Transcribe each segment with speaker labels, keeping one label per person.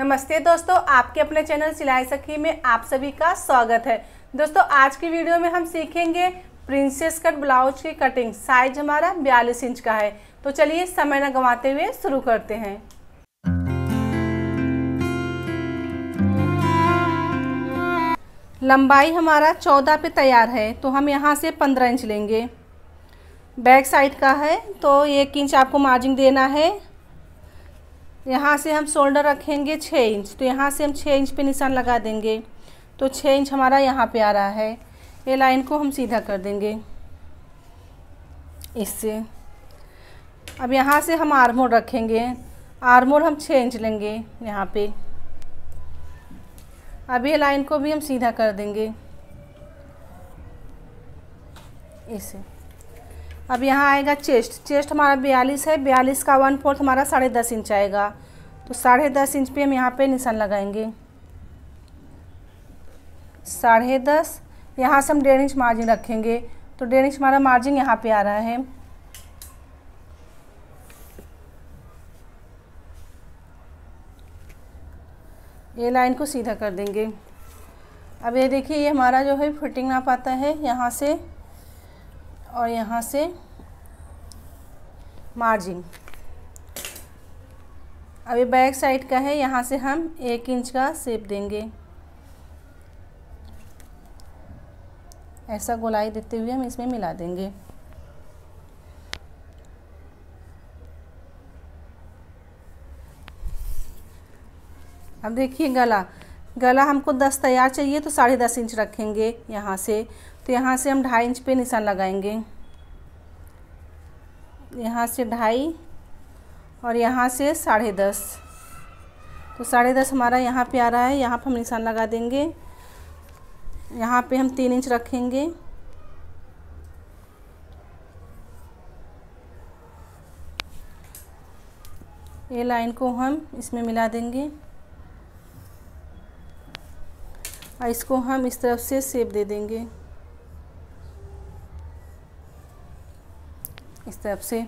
Speaker 1: नमस्ते दोस्तों आपके अपने चैनल सिलाई सखी में आप सभी का स्वागत है दोस्तों आज की वीडियो में हम सीखेंगे प्रिंसेस कट ब्लाउज की कटिंग साइज हमारा बयालीस इंच का है तो चलिए समय न गंवाते हुए शुरू करते हैं लंबाई हमारा चौदह पे तैयार है तो हम यहाँ से पंद्रह इंच लेंगे बैक साइड का है तो एक इंच आपको मार्जिन देना है यहाँ से हम शोल्डर रखेंगे छः इंच तो यहाँ से हम छः इंच पे निशान लगा देंगे तो छः इंच हमारा यहाँ पे आ रहा है ये लाइन को हम सीधा कर देंगे इससे अब यहाँ से हम आर्मोर रखेंगे आर्मोर हम छः इंच लेंगे यहाँ पे अब ये लाइन को भी हम सीधा कर देंगे इसे अब यहाँ आएगा चेस्ट चेस्ट हमारा बयालीस है बयालीस का वन फोर्थ हमारा साढ़े दस इंच आएगा तो साढ़े दस इंच पे हम यहाँ पे निशान लगाएंगे साढ़े दस यहाँ से हम डेढ़ इंच मार्जिन रखेंगे तो डेढ़ इंच हमारा मार्जिन यहाँ पे आ रहा है ये लाइन को सीधा कर देंगे अब ये देखिए ये हमारा जो है फिटिंग ना पाता है यहाँ से और यहाँ से मार्जिन अभी बैक साइड का है यहाँ से हम एक इंच का सेप देंगे ऐसा गोलाई देते हुए हम इसमें मिला देंगे अब देखिए गला गला हमको दस तैयार चाहिए तो साढ़े दस इंच रखेंगे यहाँ से तो यहाँ से हम ढाई इंच पे निशान लगाएंगे यहाँ से ढाई और यहाँ से साढ़े दस तो साढ़े दस हमारा यहाँ पे आ रहा है यहाँ पर हम निशान लगा देंगे यहाँ पे हम तीन इंच रखेंगे ये लाइन को हम इसमें मिला देंगे और इसको हम इस तरफ से सेप दे देंगे इस तरफ से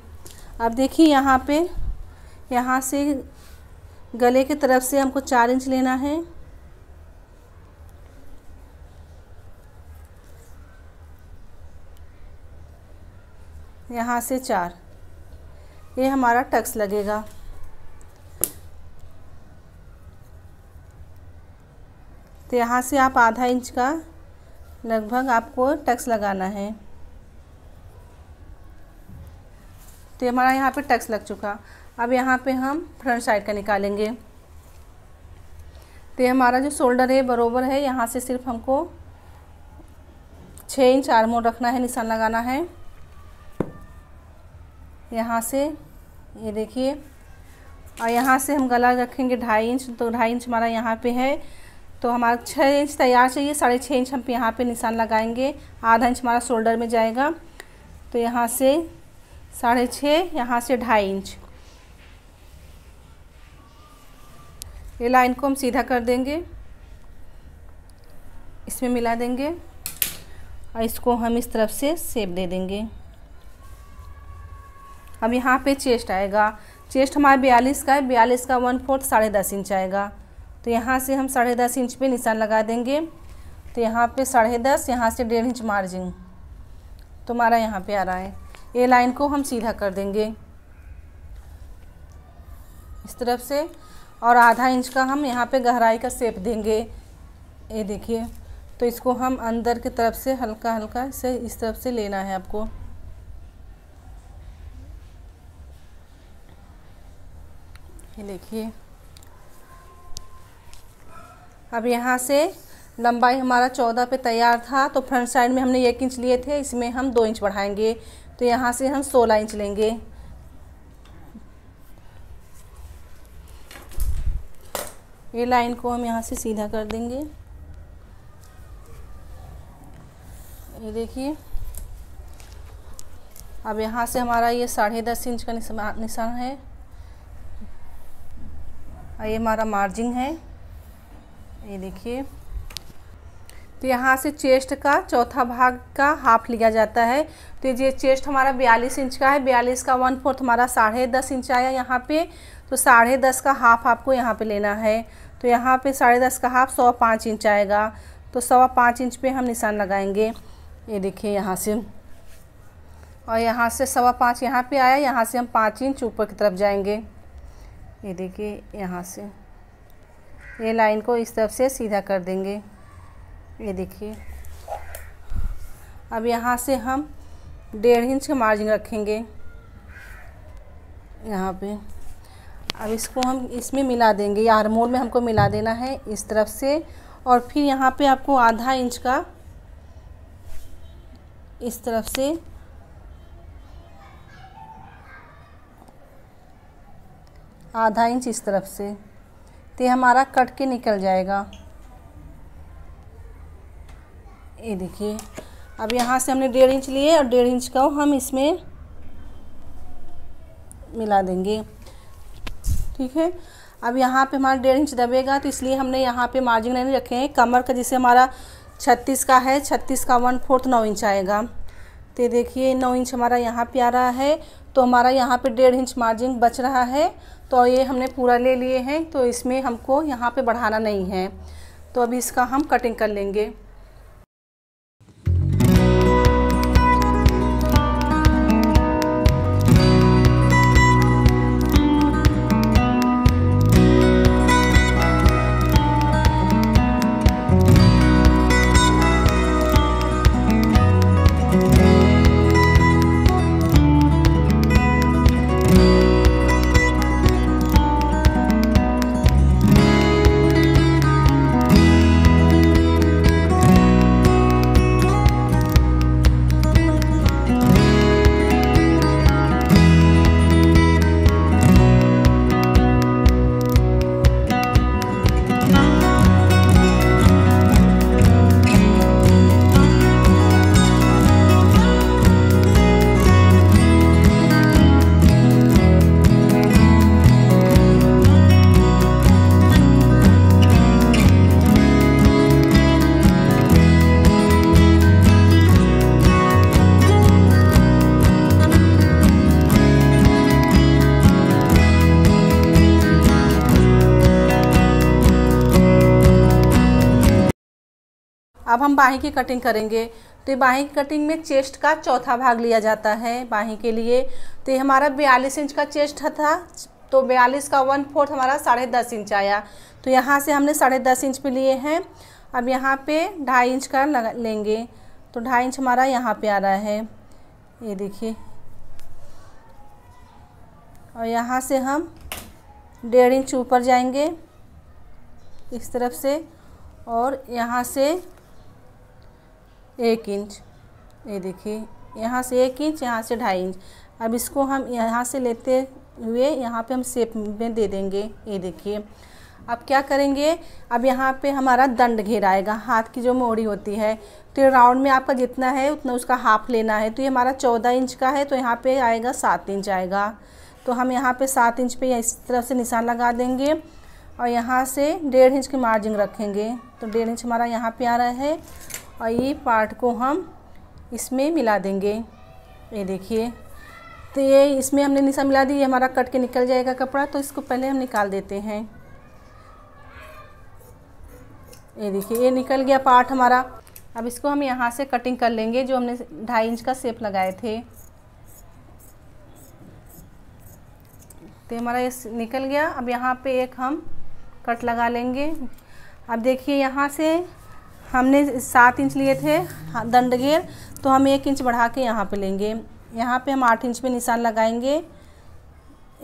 Speaker 1: अब देखिए यहाँ पे यहाँ से गले की तरफ से हमको चार इंच लेना है यहाँ से चार ये हमारा टक्स लगेगा तो यहाँ से आप आधा इंच का लगभग आपको टक्स लगाना है तो ये हमारा यहाँ पे टक्स लग चुका अब यहाँ पे हम फ्रंट साइड का निकालेंगे तो ये हमारा जो शोल्डर है बरोबर है यहाँ से सिर्फ हमको छः इंच आर्मोन रखना है निशान लगाना है यहाँ से ये देखिए और यहाँ से हम गला रखेंगे ढाई इंच तो ढाई इंच हमारा यहाँ पे है तो हमारा छः इंच तैयार चाहिए साढ़े छः इंच हम यहाँ पे निशान लगाएंगे आधा इंच हमारा शोल्डर में जाएगा तो यहाँ से साढ़े छः यहाँ से ढाई इंच ये लाइन को हम सीधा कर देंगे इसमें मिला देंगे और इसको हम इस तरफ से सेब दे देंगे अब यहाँ पे चेस्ट आएगा चेस्ट हमारा बयालीस का है बयालीस का वन फोर्थ साढ़े दस इंच आएगा तो यहाँ से हम साढ़े दस इंच पे निशान लगा देंगे तो यहाँ पे साढ़े दस यहाँ से डेढ़ इंच मार्जिन तुम्हारा यहाँ पे आ रहा है ये लाइन को हम सीधा कर देंगे इस तरफ से और आधा इंच का हम यहाँ पे गहराई का सेप देंगे ये देखिए तो इसको हम अंदर की तरफ से हल्का हल्का से इस तरफ से लेना है आपको ये देखिए अब यहाँ से लंबाई हमारा चौदह पे तैयार था तो फ्रंट साइड में हमने एक इंच लिए थे इसमें हम दो इंच बढ़ाएंगे तो यहाँ से हम सोलह इंच लेंगे ये लाइन को हम यहाँ से सीधा कर देंगे ये देखिए अब यहाँ से हमारा ये साढ़े दस इंच का निशान है ये हमारा मार्जिन है ये देखिए तो यहाँ से चेस्ट का चौथा भाग का हाफ लिया जाता है तो ये चेस्ट हमारा बयालीस इंच का है बयालीस का वन फोर्थ हमारा साढ़े दस इंच आया यहाँ पे तो साढ़े दस का हाफ आपको यहाँ पे लेना है तो यहाँ पे साढ़े दस का हाफ सौ पाँच इंच आएगा तो सवा पाँच इंच पे हम निशान लगाएंगे ये देखिए यहाँ से और यहाँ से सवा पाँच यहाँ पर आया यहाँ से हम पाँच इंच ऊपर की तरफ जाएँगे ये देखिए यहाँ से ये लाइन को इस तरफ से सीधा कर देंगे ये देखिए अब यहाँ से हम डेढ़ इंच का मार्जिन रखेंगे यहाँ पे अब इसको हम इसमें मिला देंगे या हारमोन में हमको मिला देना है इस तरफ से और फिर यहाँ पे आपको आधा इंच का इस तरफ से आधा इंच इस तरफ से तो हमारा कट के निकल जाएगा ये देखिए अब यहाँ से हमने डेढ़ इंच लिए और डेढ़ इंच का हम इसमें मिला देंगे ठीक है अब यहाँ पे हमारा डेढ़ इंच दबेगा तो इसलिए हमने यहाँ पे मार्जिन नहीं रखे हैं कमर का जैसे हमारा छत्तीस का है छत्तीस का वन फोर्थ नौ इंच आएगा तो देखिए नौ इंच हमारा यहाँ पे आ रहा है तो हमारा यहाँ पे डेढ़ इंच मार्जिन बच रहा है तो ये हमने पूरा ले लिए हैं तो इसमें हमको यहाँ पर बढ़ाना नहीं है तो अभी इसका हम कटिंग कर लेंगे अब हम बाहें की कटिंग करेंगे तो बाहें की कटिंग में चेस्ट का चौथा भाग लिया जाता है बाहें के लिए तो ये हमारा बयालीस इंच का चेस्ट था तो बयालीस का वन फोर्थ हमारा साढ़े दस इंच आया तो यहाँ से हमने साढ़े दस इंच पे लिए हैं अब यहाँ पे ढाई इंच का लेंगे तो ढाई इंच हमारा यहाँ पे आ रहा है ये देखिए और यहाँ से हम डेढ़ इंच ऊपर जाएंगे इस तरफ से और यहाँ से एक इंच ये देखिए यहाँ से एक इंच यहाँ से ढाई इंच अब इसको हम यहाँ से लेते हुए यहाँ पे हम सेप में दे देंगे ये देखिए अब क्या करेंगे अब यहाँ पे हमारा दंड घेराएगा हाथ की जो मोड़ी होती है तो राउंड में आपका जितना है उतना उसका हाफ लेना है तो ये हमारा चौदह इंच का है तो यहाँ पे आएगा सात इंच आएगा तो हम यहाँ पे सात इंच पे इस तरह से निशान लगा देंगे और यहाँ से डेढ़ इंच की मार्जिंग रखेंगे तो डेढ़ इंच हमारा यहाँ पे आ रहा है और ये पार्ट को हम इसमें मिला देंगे ये देखिए तो ये इसमें हमने निशा मिला दी ये हमारा कट के निकल जाएगा कपड़ा तो इसको पहले हम निकाल देते हैं ये देखिए ये निकल गया पार्ट हमारा अब इसको हम यहाँ से कटिंग कर लेंगे जो हमने ढाई इंच का सेप लगाए थे तो हमारा ये निकल गया अब यहाँ पे एक हम कट लगा लेंगे अब देखिए यहाँ से हमने सात इंच लिए थे हाँ, दंड घेर तो हम एक इंच बढ़ा के यहाँ पे लेंगे यहाँ पे हम आठ इंच पे निशान लगाएंगे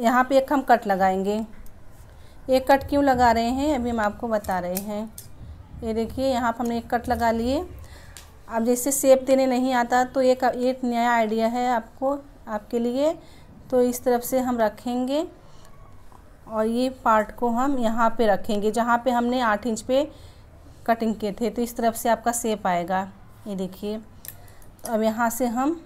Speaker 1: यहाँ पे एक हम कट लगाएंगे एक कट क्यों लगा रहे हैं अभी हम आपको बता रहे हैं ये देखिए यहाँ पर हमने एक कट लगा लिए अब जैसे सेप देने नहीं आता तो एक एक नया आइडिया है आपको आपके लिए तो इस तरफ से हम रखेंगे और ये पार्ट को हम यहाँ पे रखेंगे जहाँ पे हमने आठ इंच पे कटिंग किए थे तो इस तरफ से आपका सेप आएगा ये देखिए तो अब यहाँ से हम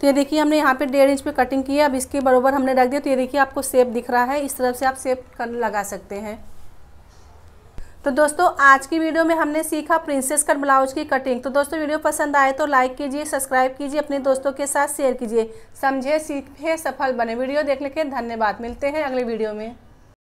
Speaker 1: तो ये देखिए हमने यहाँ पे डेढ़ इंच पे कटिंग की है अब इसके बराबर हमने रख दिया तो ये देखिए आपको सेप दिख रहा है इस तरफ से आप सेप कर लगा सकते हैं तो दोस्तों आज की वीडियो में हमने सीखा प्रिंसेस कट ब्लाउज की कटिंग तो दोस्तों वीडियो पसंद आए तो लाइक कीजिए सब्सक्राइब कीजिए अपने दोस्तों के साथ शेयर कीजिए समझे सीखे सफल बने वीडियो देखने के धन्यवाद मिलते हैं अगले वीडियो में